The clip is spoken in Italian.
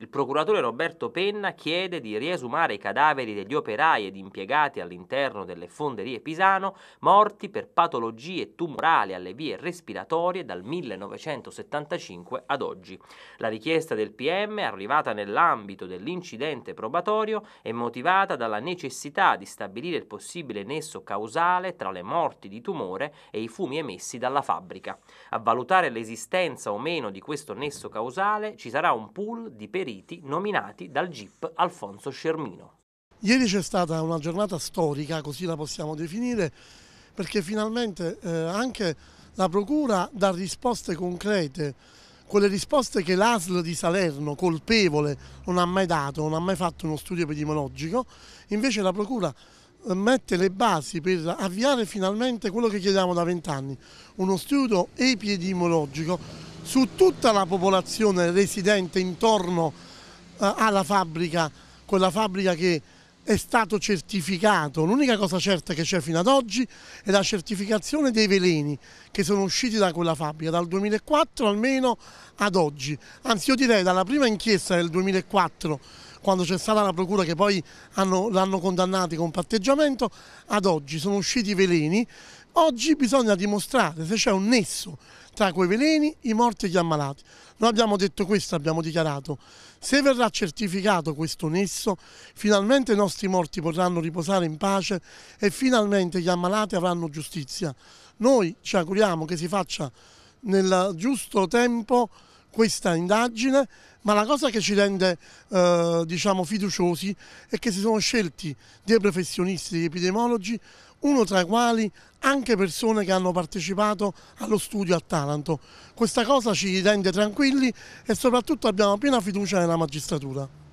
Il procuratore Roberto Penna chiede di riesumare i cadaveri degli operai ed impiegati all'interno delle fonderie Pisano morti per patologie tumorali alle vie respiratorie dal 1975 ad oggi. La richiesta del PM, arrivata nell'ambito dell'incidente probatorio, è motivata dalla necessità di stabilire il possibile nesso causale tra le morti di tumore e i fumi emessi dalla fabbrica. A valutare l'esistenza o meno di questo nesso causale ci sarà un pool di pericoli esperiti nominati dal GIP Alfonso Scermino. Ieri c'è stata una giornata storica, così la possiamo definire, perché finalmente eh, anche la Procura dà risposte concrete, quelle risposte che l'ASL di Salerno, colpevole, non ha mai dato, non ha mai fatto uno studio epidemiologico, invece la Procura eh, mette le basi per avviare finalmente quello che chiediamo da vent'anni, uno studio epidemiologico su tutta la popolazione residente intorno eh, alla fabbrica, quella fabbrica che è stato certificato, l'unica cosa certa che c'è fino ad oggi è la certificazione dei veleni che sono usciti da quella fabbrica dal 2004 almeno ad oggi, anzi io direi dalla prima inchiesta del 2004 quando c'è stata la procura che poi l'hanno condannati con patteggiamento, ad oggi sono usciti i veleni, oggi bisogna dimostrare se c'è un nesso tra quei veleni, i morti e gli ammalati. Noi abbiamo detto questo, abbiamo dichiarato, se verrà certificato questo nesso, finalmente i nostri morti potranno riposare in pace e finalmente gli ammalati avranno giustizia. Noi ci auguriamo che si faccia nel giusto tempo questa indagine, ma la cosa che ci rende eh, diciamo fiduciosi è che si sono scelti dei professionisti, degli epidemiologi, uno tra i quali anche persone che hanno partecipato allo studio a Taranto. Questa cosa ci rende tranquilli e soprattutto abbiamo piena fiducia nella magistratura.